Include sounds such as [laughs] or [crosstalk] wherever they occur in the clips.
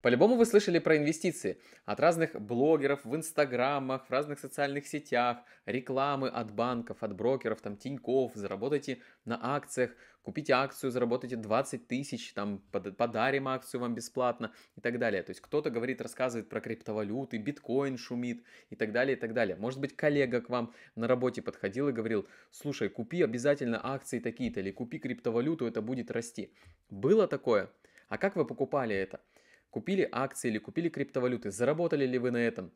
По-любому вы слышали про инвестиции от разных блогеров в инстаграмах, в разных социальных сетях, рекламы от банков, от брокеров, там, тиньков, заработайте на акциях, купите акцию, заработайте 20 тысяч, там, подарим акцию вам бесплатно и так далее. То есть кто-то говорит, рассказывает про криптовалюты, биткоин шумит и так далее, и так далее. Может быть, коллега к вам на работе подходил и говорил, слушай, купи обязательно акции такие-то или купи криптовалюту, это будет расти. Было такое? А как вы покупали это? Купили акции или купили криптовалюты? Заработали ли вы на этом?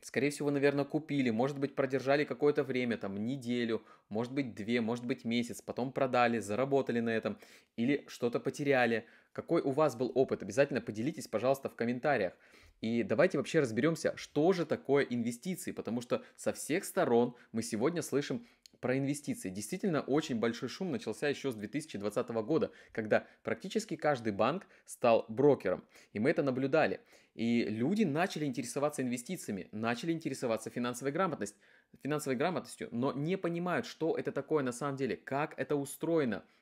Скорее всего, наверное, купили, может быть, продержали какое-то время, там, неделю, может быть, две, может быть, месяц, потом продали, заработали на этом или что-то потеряли. Какой у вас был опыт? Обязательно поделитесь, пожалуйста, в комментариях. И давайте вообще разберемся, что же такое инвестиции, потому что со всех сторон мы сегодня слышим про инвестиции. Действительно, очень большой шум начался еще с 2020 года, когда практически каждый банк стал брокером. И мы это наблюдали. И люди начали интересоваться инвестициями, начали интересоваться финансовой грамотностью, финансовой грамотностью но не понимают, что это такое на самом деле, как это устроено –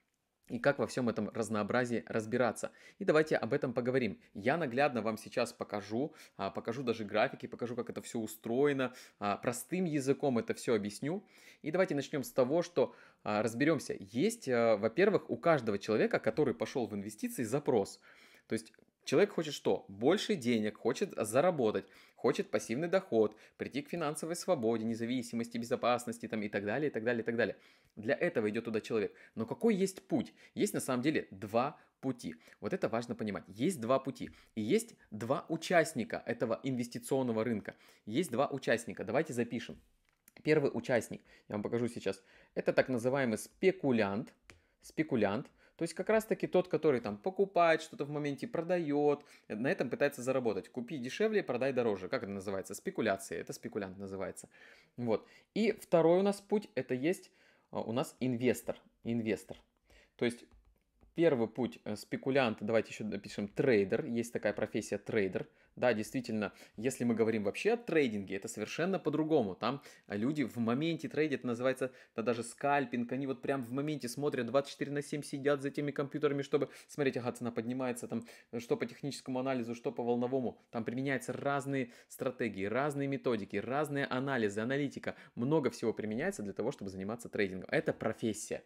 и как во всем этом разнообразии разбираться. И давайте об этом поговорим. Я наглядно вам сейчас покажу, а, покажу даже графики, покажу, как это все устроено, а, простым языком это все объясню. И давайте начнем с того, что а, разберемся. Есть, э, во-первых, у каждого человека, который пошел в инвестиции, запрос. То есть Человек хочет что? Больше денег, хочет заработать, хочет пассивный доход, прийти к финансовой свободе, независимости, безопасности там, и так далее, и так далее, и так далее. Для этого идет туда человек. Но какой есть путь? Есть на самом деле два пути. Вот это важно понимать. Есть два пути. И есть два участника этого инвестиционного рынка. Есть два участника. Давайте запишем. Первый участник, я вам покажу сейчас, это так называемый спекулянт. Спекулянт то есть как раз-таки тот, который там покупает что-то в моменте, продает, э, на этом пытается заработать. Купи дешевле, продай дороже. Как это называется? Спекуляция. Это спекулянт называется. Вот. И второй у нас путь, это есть а, у нас инвестор. Инвестор. То есть Первый путь э, спекулянт, давайте еще напишем трейдер, есть такая профессия трейдер. Да, действительно, если мы говорим вообще о трейдинге, это совершенно по-другому. Там люди в моменте трейдят, называется да, даже скальпинг, они вот прям в моменте смотрят 24 на 7, сидят за теми компьютерами, чтобы смотреть, ага, цена поднимается, там, что по техническому анализу, что по волновому. Там применяются разные стратегии, разные методики, разные анализы, аналитика. Много всего применяется для того, чтобы заниматься трейдингом. Это профессия.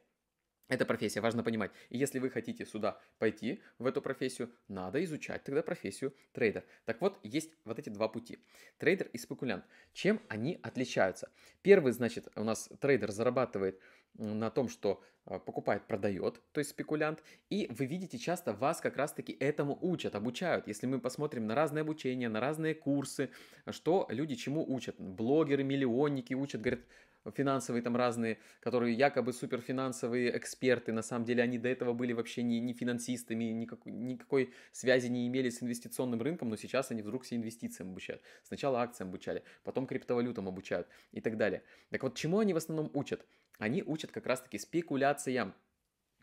Это профессия, важно понимать. И если вы хотите сюда пойти, в эту профессию, надо изучать тогда профессию трейдер. Так вот, есть вот эти два пути. Трейдер и спекулянт. Чем они отличаются? Первый, значит, у нас трейдер зарабатывает на том, что а, покупает, продает, то есть спекулянт, и вы видите часто вас как раз-таки этому учат, обучают. Если мы посмотрим на разные обучения, на разные курсы, что люди чему учат, блогеры, миллионники учат, говорят, финансовые там разные, которые якобы суперфинансовые эксперты, на самом деле они до этого были вообще не, не финансистами, никак, никакой связи не имели с инвестиционным рынком, но сейчас они вдруг все инвестициям обучают. Сначала акциям обучали, потом криптовалютам обучают и так далее. Так вот, чему они в основном учат? они учат как раз-таки спекуляциям,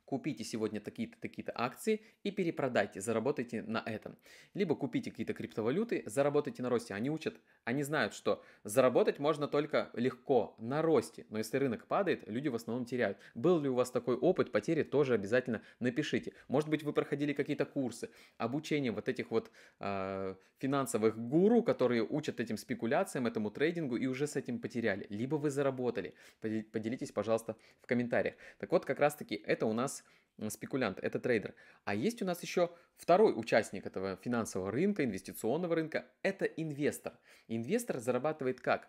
купите сегодня такие-то, такие-то акции и перепродайте, заработайте на этом. Либо купите какие-то криптовалюты, заработайте на росте. Они учат, они знают, что заработать можно только легко на росте, но если рынок падает, люди в основном теряют. Был ли у вас такой опыт потери, тоже обязательно напишите. Может быть, вы проходили какие-то курсы, обучение вот этих вот э, финансовых гуру, которые учат этим спекуляциям, этому трейдингу и уже с этим потеряли. Либо вы заработали. Поделитесь, пожалуйста, в комментариях. Так вот, как раз-таки это у нас нас спекулянт, это трейдер. А есть у нас еще второй участник этого финансового рынка, инвестиционного рынка, это инвестор. Инвестор зарабатывает как?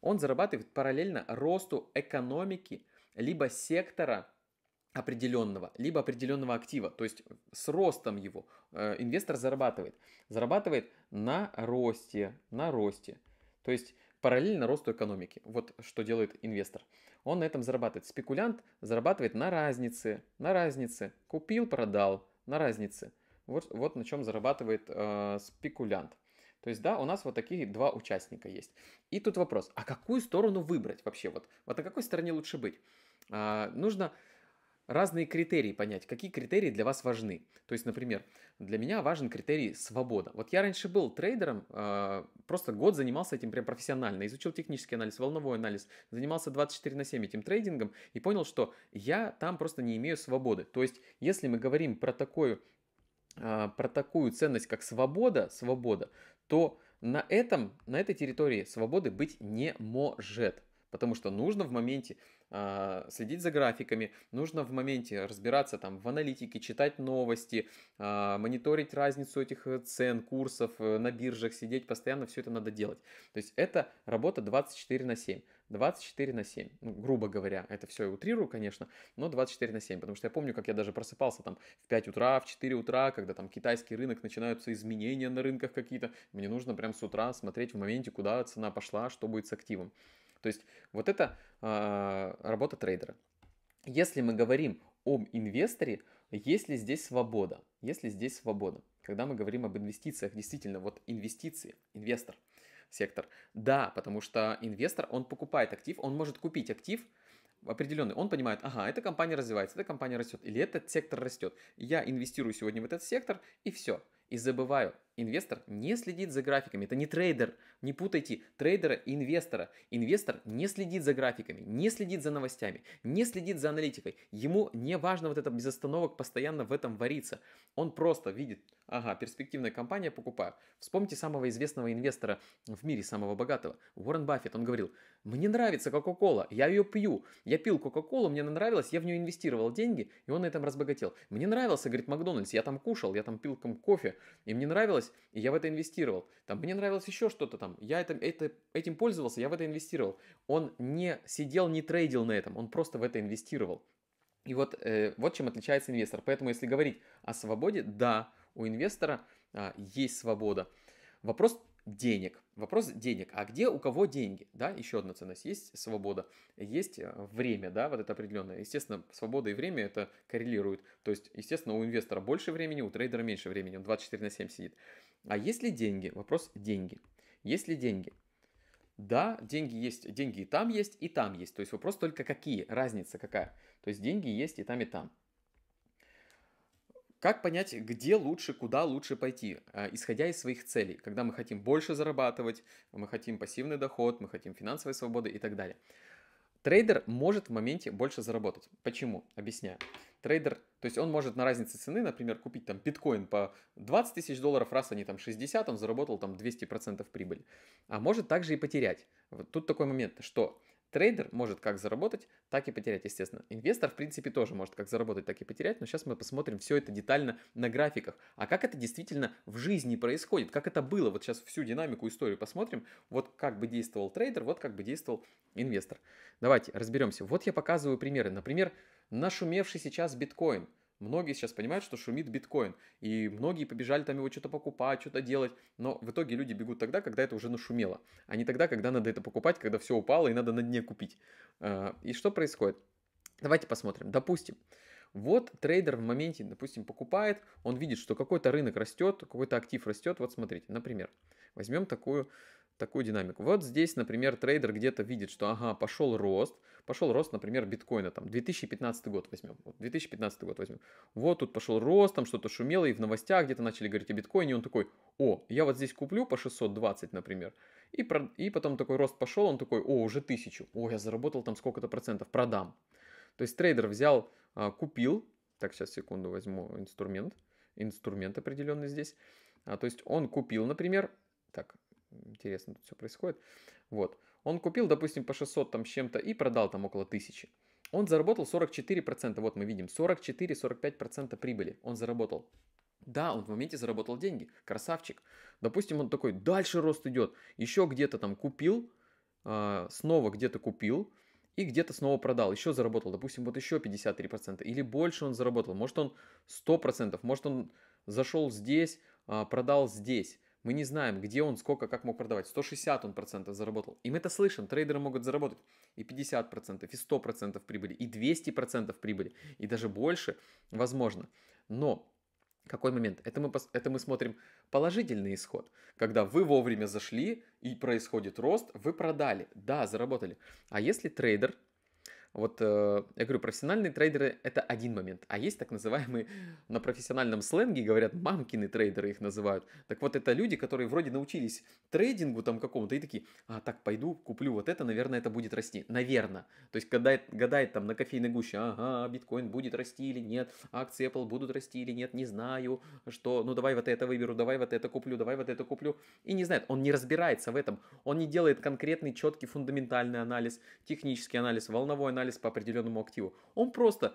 Он зарабатывает параллельно росту экономики, либо сектора определенного, либо определенного актива, то есть с ростом его э, инвестор зарабатывает. Зарабатывает на росте, на росте, то есть параллельно росту экономики. Вот что делает инвестор. Он на этом зарабатывает. Спекулянт зарабатывает на разнице, на разнице. Купил, продал, на разнице. Вот, вот на чем зарабатывает э, спекулянт. То есть, да, у нас вот такие два участника есть. И тут вопрос, а какую сторону выбрать вообще? Вот, вот на какой стороне лучше быть? А, нужно разные критерии понять, какие критерии для вас важны. То есть, например, для меня важен критерий свобода. Вот я раньше был трейдером, а, просто год занимался этим прям профессионально, изучил технический анализ, волновой анализ, занимался 24 на 7 этим трейдингом и понял, что я там просто не имею свободы. То есть, если мы говорим про такую, а, про такую ценность, как свобода, свобода, то на, этом, на этой территории свободы быть не может. Потому что нужно в моменте а, следить за графиками, нужно в моменте разбираться там в аналитике, читать новости, а, мониторить разницу этих э, цен, курсов э, на биржах, сидеть постоянно, все это надо делать. То есть это работа 24 на 7. 24 на 7, ну, грубо говоря, это все я утрирую, конечно, но 24 на 7, потому что я помню, как я даже просыпался там в 5 утра, в 4 утра, когда там китайский рынок, начинаются изменения на рынках какие-то, мне нужно прям с утра смотреть в моменте, куда цена пошла, что будет с активом. То есть вот это э, работа трейдера. Если мы говорим об инвесторе, есть ли здесь свобода? Есть ли здесь свобода? Когда мы говорим об инвестициях, действительно, вот инвестиции, инвестор, сектор. Да, потому что инвестор, он покупает актив, он может купить актив, определенный, он понимает, ага, эта компания развивается, эта компания растет, или этот сектор растет. Я инвестирую сегодня в этот сектор, и все. И забываю Инвестор не следит за графиками. Это не трейдер. Не путайте трейдера и инвестора. Инвестор не следит за графиками, не следит за новостями, не следит за аналитикой. Ему не важно вот это без остановок постоянно в этом вариться. Он просто видит, ага, перспективная компания, покупаю. Вспомните самого известного инвестора в мире, самого богатого, Уоррен Баффет. Он говорил, мне нравится Кока-Кола, я ее пью. Я пил Кока-Колу, мне она нравилась, я в нее инвестировал деньги, и он на этом разбогател. Мне нравился, говорит, Макдональдс, я там кушал, я там пил кофе, и мне нравилось, нравилось, и я в это инвестировал. Там мне нравилось еще что-то там, я это, это, этим пользовался, я в это инвестировал. Он не сидел, не трейдил на этом, он просто в это инвестировал. И вот, э, вот чем отличается инвестор. Поэтому если говорить о свободе, да, у инвестора э, есть свобода. Вопрос денег. Вопрос денег. А где у кого деньги? Да, еще одна ценность. Есть свобода, есть э, время, да, вот это определенное. Естественно, свобода и время это коррелирует. То есть, естественно, у инвестора больше времени, у трейдера меньше времени, он 24 на 7 сидит. А есть ли деньги? Вопрос деньги. Есть ли деньги? Да, деньги есть, деньги и там есть, и там есть. То есть вопрос только какие, разница какая. То есть деньги есть и там, и там. Как понять, где лучше, куда лучше пойти, а, исходя из своих целей, когда мы хотим больше зарабатывать, мы хотим пассивный доход, мы хотим финансовой свободы и так далее. Трейдер может в моменте больше заработать. Почему? Объясняю. Трейдер, то есть он может на разнице цены, например, купить там биткоин по 20 тысяч долларов, раз они там 60, он заработал там 200% прибыли. А может также и потерять. Вот тут такой момент, что Трейдер может как заработать, так и потерять, естественно. Инвестор, в принципе, тоже может как заработать, так и потерять, но сейчас мы посмотрим все это детально на графиках. А как это действительно в жизни происходит, как это было, вот сейчас всю динамику, историю посмотрим, вот как бы действовал трейдер, вот как бы действовал инвестор. Давайте разберемся. Вот я показываю примеры. Например, нашумевший сейчас биткоин – Многие сейчас понимают, что шумит биткоин, и многие побежали там его что-то покупать, что-то делать, но в итоге люди бегут тогда, когда это уже нашумело, а не тогда, когда надо это покупать, когда все упало и надо на дне купить. А, и что происходит? Давайте посмотрим. Допустим, вот трейдер в моменте, допустим, покупает, он видит, что какой-то рынок растет, какой-то актив растет. Вот смотрите, например, возьмем такую такую динамику. Вот здесь, например, трейдер где-то видит, что ага, пошел рост, пошел рост, например, биткоина, там, 2015 год возьмем, вот 2015 год возьмем. Вот тут пошел рост, там что-то шумело, и в новостях где-то начали говорить о биткоине, и он такой, о, я вот здесь куплю по 620, например, и, про... и потом такой рост пошел, он такой, о, уже тысячу, о, я заработал там сколько-то процентов, продам. То есть трейдер взял, а, купил, так, сейчас секунду возьму инструмент, инструмент определенный здесь, а, то есть он купил, например, так, интересно тут все происходит. Вот. Он купил, допустим, по 600 там с чем-то и продал там около 1000. Он заработал 44%, вот мы видим, 44-45% прибыли он заработал. Да, он в моменте заработал деньги, красавчик. Допустим, он такой, дальше рост идет, еще где-то там купил, а, снова где-то купил, и где-то снова продал, еще заработал, допустим, вот еще 53%, или больше он заработал, может он 100%, может он зашел здесь, а, продал здесь. Мы не знаем, где он, сколько, как мог продавать. 160 он процентов заработал. И мы это слышим. Трейдеры могут заработать и 50 процентов, и 100 процентов прибыли, и 200 процентов прибыли, и даже больше, возможно. Но какой момент? Это мы, это мы смотрим положительный исход. Когда вы вовремя зашли и происходит рост, вы продали. Да, заработали. А если трейдер вот э, я говорю, профессиональные трейдеры это один момент. А есть так называемые [laughs] на профессиональном сленге говорят мамкины трейдеры их называют. Так вот, это люди, которые вроде научились трейдингу там какому-то и такие, а так пойду, куплю вот это, наверное, это будет расти. Наверное. То есть гадает, гадает там на кофейной гуще, ага, биткоин будет расти или нет, акции Apple будут расти или нет, не знаю, что, ну давай вот это выберу, давай вот это куплю, давай вот это куплю. И не знает, он не разбирается в этом, он не делает конкретный, четкий, фундаментальный анализ, технический анализ, волновой анализ, анализ по определенному активу. Он просто,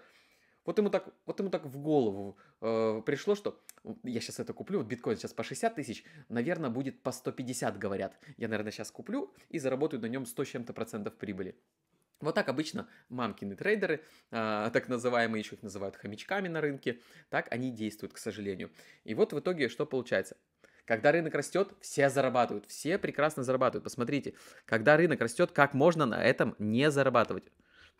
вот ему так, вот ему так в голову э, пришло, что я сейчас это куплю, вот биткоин сейчас по 60 тысяч, наверное, будет по 150, говорят. Я, наверное, сейчас куплю и заработаю на нем 100 с чем-то процентов прибыли. Вот так обычно мамкины трейдеры, э, так называемые, еще их называют хомячками на рынке, так они действуют, к сожалению. И вот в итоге что получается? Когда рынок растет, все зарабатывают, все прекрасно зарабатывают. Посмотрите, когда рынок растет, как можно на этом не зарабатывать?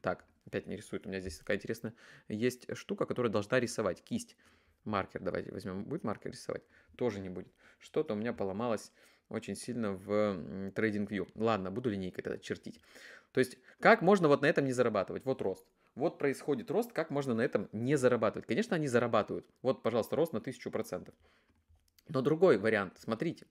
Так, опять не рисует. У меня здесь такая интересная есть штука, которая должна рисовать кисть. Маркер давайте возьмем. Будет маркер рисовать? Тоже не будет. Что-то у меня поломалось очень сильно в Trading View. Ладно, буду линейкой тогда чертить. То есть, как можно вот на этом не зарабатывать? Вот рост. Вот происходит рост, как можно на этом не зарабатывать? Конечно, они зарабатывают. Вот, пожалуйста, рост на 1000%. Но другой вариант, смотрите,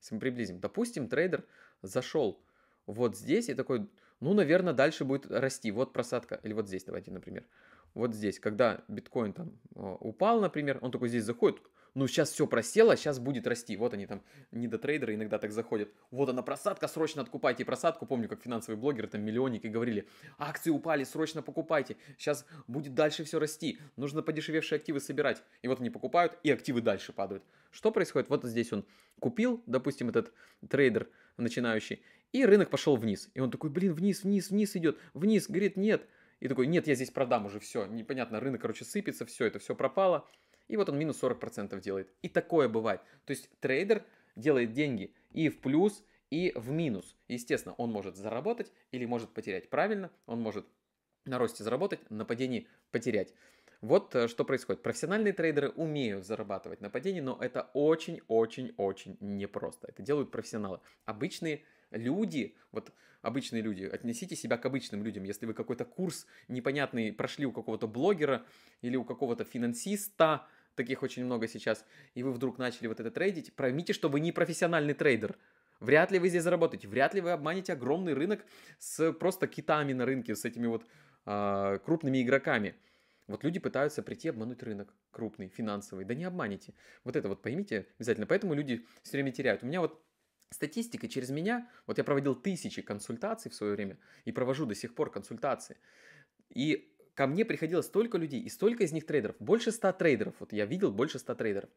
если мы приблизим. Допустим, трейдер зашел вот здесь и такой, ну, наверное, дальше будет расти. Вот просадка, или вот здесь давайте, например. Вот здесь, когда биткоин там а, упал, например, он такой здесь заходит, ну, сейчас все просело, сейчас будет расти. Вот они там, недотрейдеры иногда так заходят. Вот она просадка, срочно откупайте просадку. Помню, как финансовые блогеры, там миллионники говорили, акции упали, срочно покупайте. Сейчас будет дальше все расти. Нужно подешевевшие активы собирать. И вот они покупают, и активы дальше падают. Что происходит? Вот здесь он купил, допустим, этот трейдер начинающий, и рынок пошел вниз. И он такой, блин, вниз, вниз, вниз идет, вниз, говорит, нет. И такой, нет, я здесь продам уже, все, непонятно, рынок, короче, сыпется, все, это все пропало. И вот он минус 40% делает. И такое бывает. То есть трейдер делает деньги и в плюс, и в минус. Естественно, он может заработать или может потерять. Правильно, он может на росте заработать, на падении потерять. Вот э, что происходит. Профессиональные трейдеры умеют зарабатывать на падении, но это очень-очень-очень непросто. Это делают профессионалы. Обычные трейдеры люди, вот обычные люди, отнесите себя к обычным людям. Если вы какой-то курс непонятный прошли у какого-то блогера или у какого-то финансиста, таких очень много сейчас, и вы вдруг начали вот это трейдить, поймите, что вы не профессиональный трейдер. Вряд ли вы здесь заработаете, вряд ли вы обманете огромный рынок с просто китами на рынке, с этими вот э, крупными игроками. Вот люди пытаются прийти обмануть рынок крупный, финансовый. Да не обманите. Вот это вот поймите обязательно. Поэтому люди все время теряют. У меня вот Статистика через меня, вот я проводил тысячи консультаций в свое время и провожу до сих пор консультации. И ко мне приходило столько людей и столько из них трейдеров, больше ста трейдеров, вот я видел больше ста трейдеров.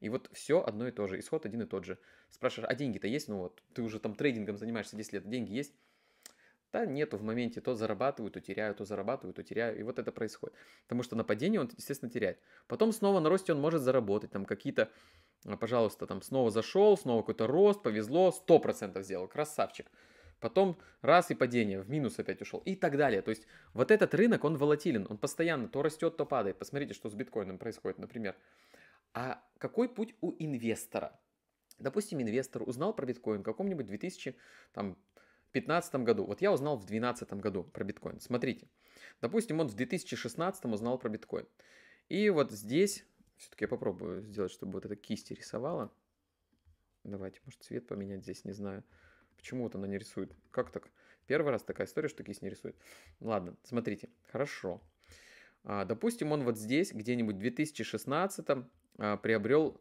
И вот все одно и то же, исход один и тот же. Спрашиваешь, а деньги-то есть? Ну вот, ты уже там трейдингом занимаешься 10 лет, деньги есть? Да, нету в моменте, то зарабатываю, то теряю, то зарабатываю, то теряю, и вот это происходит. Потому что нападение он, естественно, теряет. Потом снова на росте он может заработать, там какие-то, а, пожалуйста, там снова зашел, снова какой-то рост, повезло, 100% сделал, красавчик. Потом раз и падение, в минус опять ушел и так далее. То есть вот этот рынок, он волатилен, он постоянно то растет, то падает. Посмотрите, что с биткоином происходит, например. А какой путь у инвестора? Допустим, инвестор узнал про биткоин в каком-нибудь 2000, там, 2015 году. Вот я узнал в 2012 году про биткоин. Смотрите. Допустим, он в 2016 узнал про биткоин. И вот здесь, все-таки я попробую сделать, чтобы вот эта кисть рисовала. Давайте, может, цвет поменять здесь, не знаю. Почему вот она не рисует? Как так? Первый раз такая история, что кисть не рисует. Ладно, смотрите. Хорошо. А, допустим, он вот здесь, где-нибудь в 2016 а, приобрел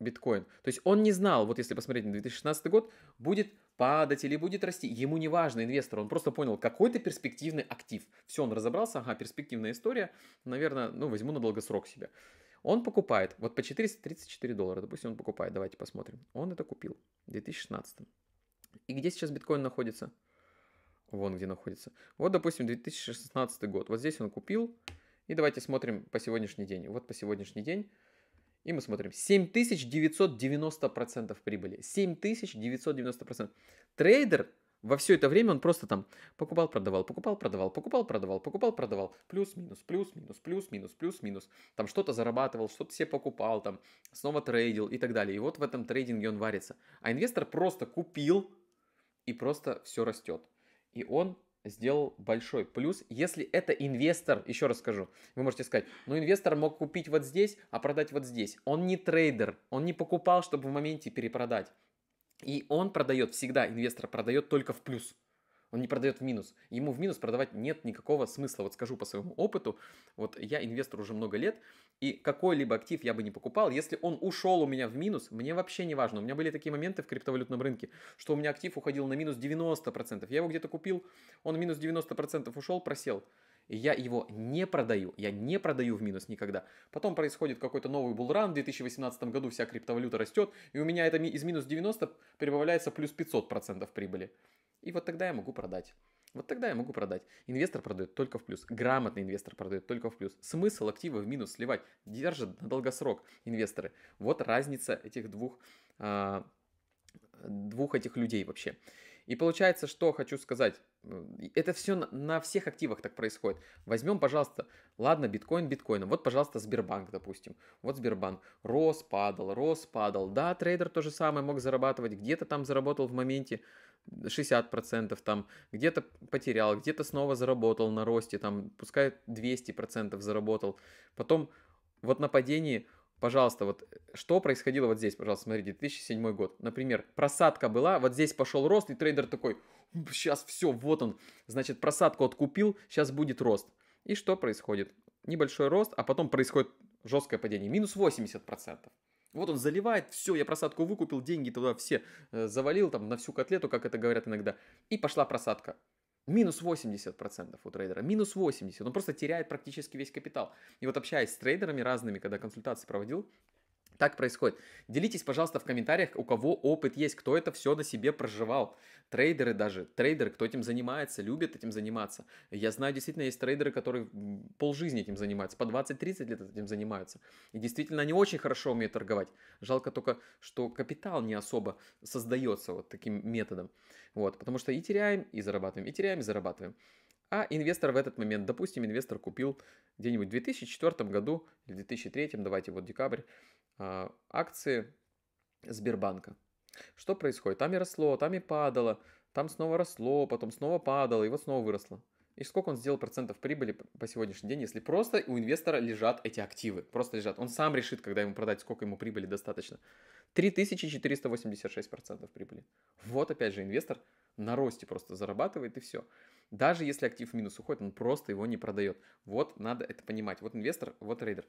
биткоин. То есть он не знал, вот если посмотреть на 2016 год, будет падать или будет расти, ему не важно, инвестор, он просто понял, какой-то перспективный актив. Все, он разобрался, ага, перспективная история, наверное, ну, возьму на долгосрок себе. Он покупает, вот по 434 доллара, допустим, он покупает, давайте посмотрим. Он это купил в 2016. И где сейчас биткоин находится? Вон где находится. Вот, допустим, 2016 год. Вот здесь он купил. И давайте смотрим по сегодняшний день. Вот по сегодняшний день и мы смотрим 7990% прибыли. 7990%. Трейдер во все это время он просто там покупал, продавал, покупал, продавал, покупал, продавал, покупал, продавал, плюс-минус, плюс-минус, плюс-минус, плюс-минус, там что-то зарабатывал, что-то себе покупал, там снова трейдил и так далее. И вот в этом трейдинге он варится. А инвестор просто купил и просто все растет. И он сделал большой плюс. Если это инвестор, еще раз скажу, вы можете сказать, ну инвестор мог купить вот здесь, а продать вот здесь. Он не трейдер, он не покупал, чтобы в моменте перепродать. И он продает всегда, инвестор продает только в плюс. Он не продает в минус. Ему в минус продавать нет никакого смысла. Вот скажу по своему опыту, вот я инвестор уже много лет, и какой-либо актив я бы не покупал, если он ушел у меня в минус, мне вообще не важно. У меня были такие моменты в криптовалютном рынке, что у меня актив уходил на минус 90%. Я его где-то купил, он минус 90% ушел, просел и я его не продаю. Я не продаю в минус никогда. Потом происходит какой-то новый булран в 2018 году, вся криптовалюта растет, и у меня это из минус 90 прибавляется плюс 500% прибыли. И вот тогда я могу продать. Вот тогда я могу продать. Инвестор продает только в плюс. Грамотный инвестор продает только в плюс. Смысл активы в минус сливать держит на долгосрок инвесторы. Вот разница этих двух, а, двух этих людей вообще. И получается, что хочу сказать, это все на, всех активах так происходит. Возьмем, пожалуйста, ладно, биткоин биткоином, вот, пожалуйста, Сбербанк, допустим. Вот Сбербанк, рос, падал, рос, падал. Да, трейдер то же самое мог зарабатывать, где-то там заработал в моменте 60% там, где-то потерял, где-то снова заработал на росте, там, пускай 200% заработал. Потом вот на падении Пожалуйста, вот э, что происходило вот здесь, пожалуйста, смотрите, 2007 год. Например, просадка была, вот здесь пошел рост, и трейдер такой, сейчас все, вот он. Значит, просадку откупил, сейчас будет рост. И что происходит? Небольшой рост, а потом происходит жесткое падение, минус 80%. Вот он заливает, все, я просадку выкупил, деньги туда все э, завалил, там на всю котлету, как это говорят иногда. И пошла просадка. Минус 80% у трейдера, минус 80%. Он просто теряет практически весь капитал. И вот общаясь с трейдерами разными, когда консультации проводил, так происходит. Делитесь, пожалуйста, в комментариях, у кого опыт есть, кто это все на себе проживал. Трейдеры даже, трейдеры, кто этим занимается, любит этим заниматься. Я знаю, действительно, есть трейдеры, которые полжизни этим занимаются, по 20-30 лет этим занимаются. И действительно, они очень хорошо умеют торговать. Жалко только, что капитал не особо создается вот таким методом. Вот, потому что и теряем, и зарабатываем, и теряем, и зарабатываем. А инвестор в этот момент, допустим, инвестор купил где-нибудь в 2004 году или 2003, давайте вот декабрь, а, акции Сбербанка. Что происходит? Там и росло, там и падало, там снова росло, потом снова падало, и вот снова выросло. И сколько он сделал процентов прибыли по сегодняшний день, если просто у инвестора лежат эти активы, просто лежат. Он сам решит, когда ему продать, сколько ему прибыли достаточно. 3486% прибыли. Вот опять же инвестор на росте просто зарабатывает и все. Даже если актив в минус уходит, он просто его не продает. Вот надо это понимать. Вот инвестор, вот трейдер.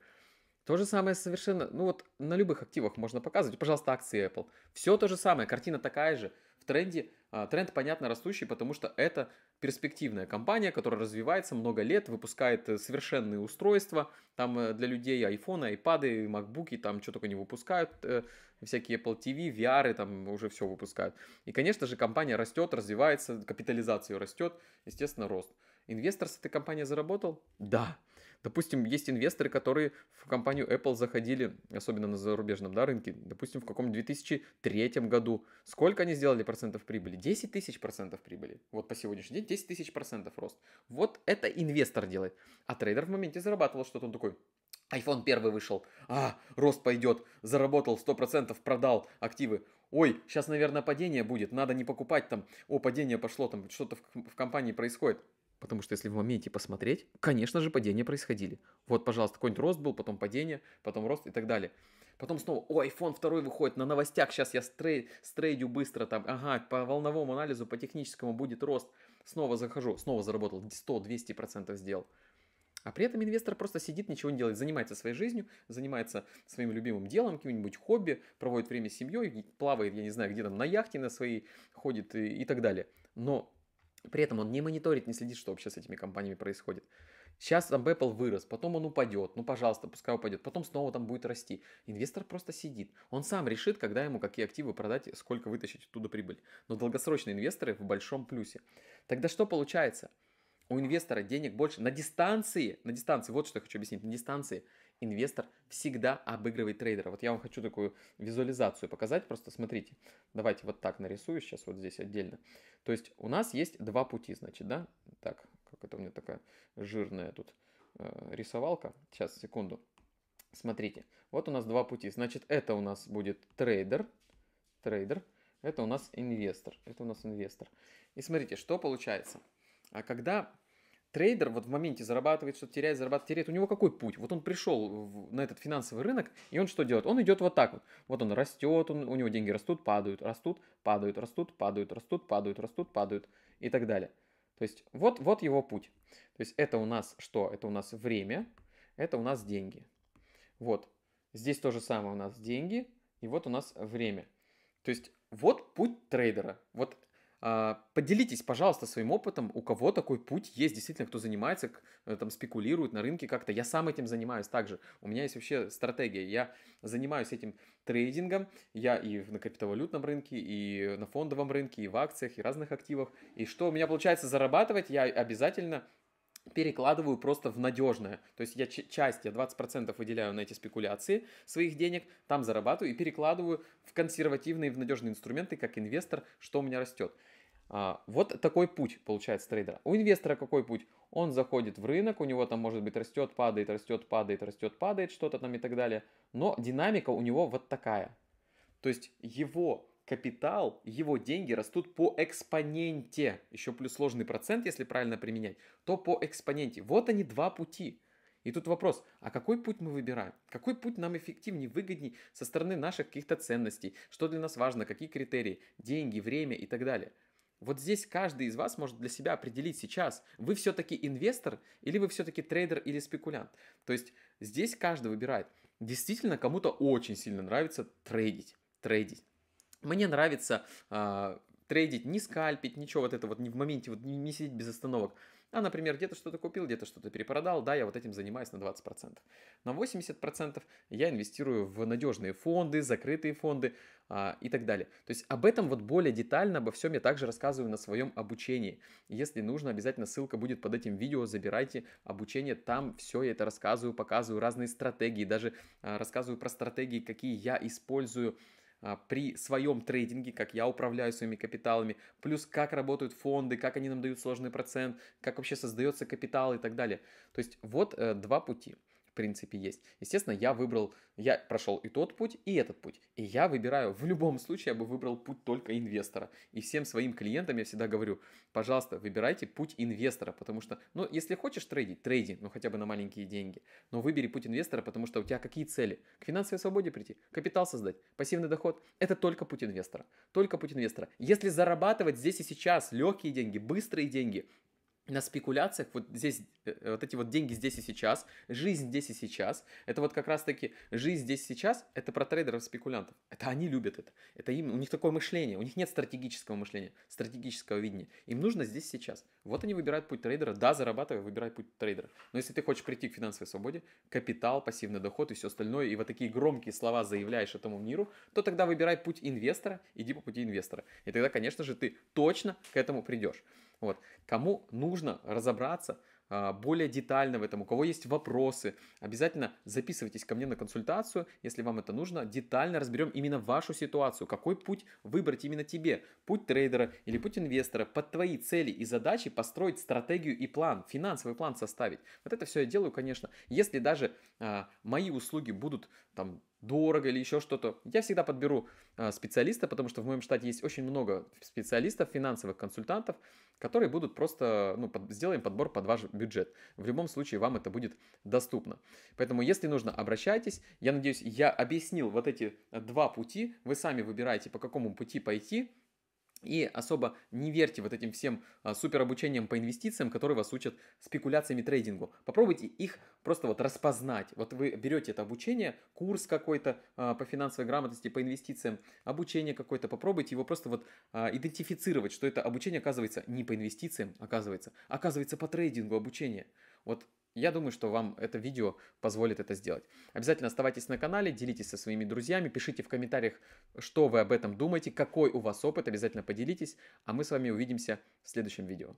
То же самое совершенно, ну вот на любых активах можно показывать. Пожалуйста, акции Apple. Все то же самое, картина такая же. В тренде, а, тренд, понятно, растущий, потому что это перспективная компания, которая развивается много лет, выпускает э, совершенные устройства там э, для людей, iphone айпады, макбуки, там что только не выпускают, э, всякие Apple TV, VR, и там уже все выпускают. И, конечно же, компания растет, развивается, капитализация растет, естественно, рост. Инвестор с этой компанией заработал? Да. Допустим, есть инвесторы, которые в компанию Apple заходили, особенно на зарубежном да, рынке, допустим, в каком 2003 году. Сколько они сделали процентов прибыли? 10 тысяч процентов прибыли. Вот по сегодняшний день 10 тысяч процентов рост. Вот это инвестор делает. А трейдер в моменте зарабатывал что-то. Он такой, iPhone первый вышел. А, рост пойдет. Заработал 100%, продал активы. Ой, сейчас, наверное, падение будет. Надо не покупать там. О, падение пошло там. Что-то в, в компании происходит. Потому что если в моменте посмотреть, конечно же, падения происходили. Вот, пожалуйста, какой-нибудь рост был, потом падение, потом рост и так далее. Потом снова, о, iPhone 2 выходит на новостях, сейчас я стрей, стрейдю быстро там, ага, по волновому анализу, по техническому будет рост. Снова захожу, снова заработал, 100-200% сделал. А при этом инвестор просто сидит, ничего не делает, занимается своей жизнью, занимается своим любимым делом, каким-нибудь хобби, проводит время с семьей, плавает, я не знаю, где там на яхте на своей ходит и, и так далее. Но при этом он не мониторит, не следит, что вообще с этими компаниями происходит. Сейчас там Apple вырос, потом он упадет, ну пожалуйста, пускай упадет, потом снова там будет расти. Инвестор просто сидит. Он сам решит, когда ему какие активы продать, сколько вытащить оттуда прибыль. Но долгосрочные инвесторы в большом плюсе. Тогда что получается? у инвестора денег больше. На дистанции, на дистанции, вот что я хочу объяснить, на дистанции инвестор всегда обыгрывает трейдера. Вот я вам хочу такую визуализацию показать, просто смотрите. Давайте вот так нарисую сейчас вот здесь отдельно. То есть у нас есть два пути, значит, да? Так, как это у меня такая жирная тут э, рисовалка. Сейчас, секунду. Смотрите, вот у нас два пути. Значит, это у нас будет трейдер, трейдер, это у нас инвестор, это у нас инвестор. И смотрите, что получается. А когда трейдер вот в моменте зарабатывает, что-то теряет, зарабатывает, теряет, у него какой путь? Вот он пришел в, на этот финансовый рынок, и он что делает? Он идет вот так вот. Вот он растет, он, у него деньги растут, падают, растут, падают, растут, падают, растут, падают, растут, падают и так далее. То есть вот, вот его путь. То есть это у нас что? Это у нас время, это у нас деньги. Вот. Здесь то же самое у нас деньги, и вот у нас время. То есть вот путь трейдера. Вот а, поделитесь, пожалуйста, своим опытом, у кого такой путь есть, действительно, кто занимается, э, там, спекулирует на рынке как-то. Я сам этим занимаюсь также. У меня есть вообще стратегия. Я занимаюсь этим трейдингом. Я и на криптовалютном рынке, и на фондовом рынке, и в акциях, и разных активах. И что у меня получается зарабатывать, я обязательно перекладываю просто в надежное. То есть я часть, я 20% выделяю на эти спекуляции своих денег, там зарабатываю и перекладываю в консервативные, в надежные инструменты, как инвестор, что у меня растет. А, вот такой путь получается трейдера. У инвестора какой путь? Он заходит в рынок, у него там может быть растет, падает, растет, падает, растет, падает, что-то там и так далее. Но динамика у него вот такая. То есть его капитал, его деньги растут по экспоненте, еще плюс сложный процент, если правильно применять, то по экспоненте. Вот они два пути. И тут вопрос, а какой путь мы выбираем? Какой путь нам эффективнее, выгоднее со стороны наших каких-то ценностей? Что для нас важно? Какие критерии? Деньги, время и так далее. Вот здесь каждый из вас может для себя определить сейчас, вы все-таки инвестор или вы все-таки трейдер или спекулянт. То есть здесь каждый выбирает. Действительно, кому-то очень сильно нравится трейдить. Трейдить. Мне нравится а, трейдить, не скальпить, ничего вот это вот не в моменте, вот не, не сидеть без остановок. А, например, где-то что-то купил, где-то что-то перепродал, да, я вот этим занимаюсь на 20%. На 80% я инвестирую в надежные фонды, закрытые фонды а, и так далее. То есть об этом вот более детально, обо всем я также рассказываю на своем обучении. Если нужно, обязательно ссылка будет под этим видео, забирайте обучение, там все я это рассказываю, показываю разные стратегии, даже а, рассказываю про стратегии, какие я использую а, при своем трейдинге, как я управляю своими капиталами, плюс как работают фонды, как они нам дают сложный процент, как вообще создается капитал и так далее. То есть вот э, два пути – принципе, есть. Естественно, я выбрал, я прошел и тот путь, и этот путь. И я выбираю, в любом случае, я бы выбрал путь только инвестора. И всем своим клиентам я всегда говорю, пожалуйста, выбирайте путь инвестора, потому что, ну, если хочешь трейдить, трейди, ну, хотя бы на маленькие деньги. Но выбери путь инвестора, потому что у тебя какие цели? К финансовой свободе прийти, капитал создать, пассивный доход. Это только путь инвестора. Только путь инвестора. Если зарабатывать здесь и сейчас легкие деньги, быстрые деньги, на спекуляциях, вот здесь, э, э, вот эти вот деньги здесь и сейчас, жизнь здесь и сейчас, это вот как раз-таки жизнь здесь и сейчас, это про трейдеров-спекулянтов. Это они любят это. Это им, у них такое мышление, у них нет стратегического мышления, стратегического видения. Им нужно здесь и сейчас. Вот они выбирают путь трейдера, да, зарабатывай, выбирай путь трейдера. Но если ты хочешь прийти к финансовой свободе, капитал, пассивный доход и все остальное, и вот такие громкие слова заявляешь этому миру, то тогда выбирай путь инвестора, иди по пути инвестора. И тогда, конечно же, ты точно к этому придешь. Вот. Кому нужно разобраться а, более детально в этом, у кого есть вопросы, обязательно записывайтесь ко мне на консультацию, если вам это нужно, детально разберем именно вашу ситуацию, какой путь выбрать именно тебе, путь трейдера или путь инвестора, под твои цели и задачи построить стратегию и план, финансовый план составить. Вот это все я делаю, конечно. Если даже а, мои услуги будут там дорого или еще что-то, я всегда подберу а, специалиста, потому что в моем штате есть очень много специалистов, финансовых консультантов, которые будут просто, ну, под, сделаем подбор под ваш бюджет. В любом случае вам это будет доступно. Поэтому, если нужно, обращайтесь. Я надеюсь, я объяснил вот эти а, два пути. Вы сами выбираете, по какому пути пойти. И особо не верьте вот этим всем а, супер обучениям по инвестициям, которые вас учат спекуляциями трейдингу. Попробуйте их просто вот распознать. Вот вы берете это обучение, курс какой-то а, по финансовой грамотности, по инвестициям, обучение какое-то, попробуйте его просто вот а, идентифицировать, что это обучение оказывается не по инвестициям, оказывается, оказывается по трейдингу обучение. Вот я думаю, что вам это видео позволит это сделать. Обязательно оставайтесь на канале, делитесь со своими друзьями, пишите в комментариях, что вы об этом думаете, какой у вас опыт, обязательно поделитесь, а мы с вами увидимся в следующем видео.